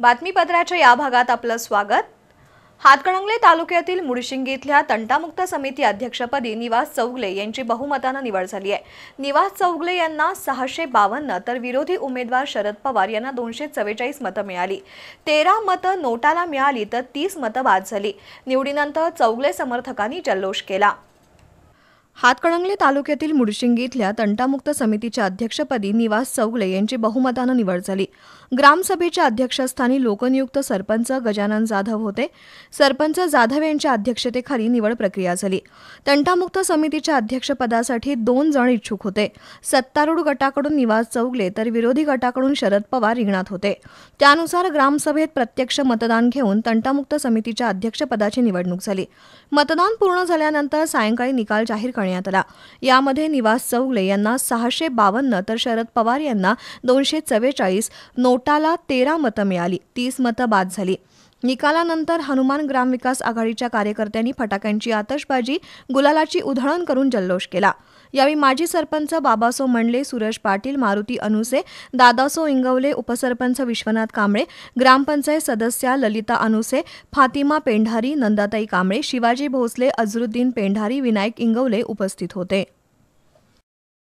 बातमीपत्राच्या या भागात आपलं स्वागत हातकणंगले तालुक्यातील मुडशिंगी इथल्या तंटामुक्त समिती अध्यक्षपदी निवास चौगले यांची बहुमतानं निवड झाली आहे निवास चौगले यांना सहाशे बावन्न तर विरोधी उमेदवार शरद पवार यांना दोनशे चव्वेचाळीस मतं मिळाली तेरा मतं नोटाला मिळाली तर तीस मतं बाद झाली निवडीनंतर चौगले समर्थकांनी जल्लोष केला हातकणंगले तालुक्यातील मुडशिंगी इथल्या तंटामुक्त समितीच्या अध्यक्षपदी निवास चौगले यांची बहुमतानं निवड झाली ग्रामसभेच्या अध्यक्षस्थानी लोकनियुक्त सरपंच गजानन जाधव होते सरपंच जाधव यांच्या अध्यक्षतेखाली निवड प्रक्रिया झाली तंटामुक्त समितीच्या अध्यक्षपदासाठी दोन जण इच्छुक होते सत्तारूढ गटाकडून निवास चौगले तर विरोधी गटाकडून शरद पवार रिंगणात होते त्यानुसार ग्रामसभेत प्रत्यक्ष मतदान घेऊन तंटामुक्त समितीच्या अध्यक्षपदाची निवडणूक झाली मतदान पूर्ण झाल्यानंतर सायंकाळी निकाल जाहीर करण्यात करण्यात आला यामध्ये निवास चौगले यांना सहाशे बावन्न तर शरद पवार यांना दोनशे चव्वेचाळीस नोटाला तेरा मतं मिळाली तीस मतं बाद झाली निकालानंतर हनुमान ग्रामविकास आघाडीच्या कार्यकर्त्यांनी फटाक्यांची आतषबाजी गुलालाची उधळण करून जल्लोष केला यावेळी माजी सरपंच बाबासो मंडले सुरज पाटील मारुती अनुसे दादासो इंगवले उपसरपंच विश्वनाथ कांबळे ग्रामपंचायत सदस्या ललिता अनुसे फातिमा पेंढारी नंदाताई कांबळे शिवाजी भोसले अझरुद्दीन पेंढारी विनायक इंगवले उपस्थित होते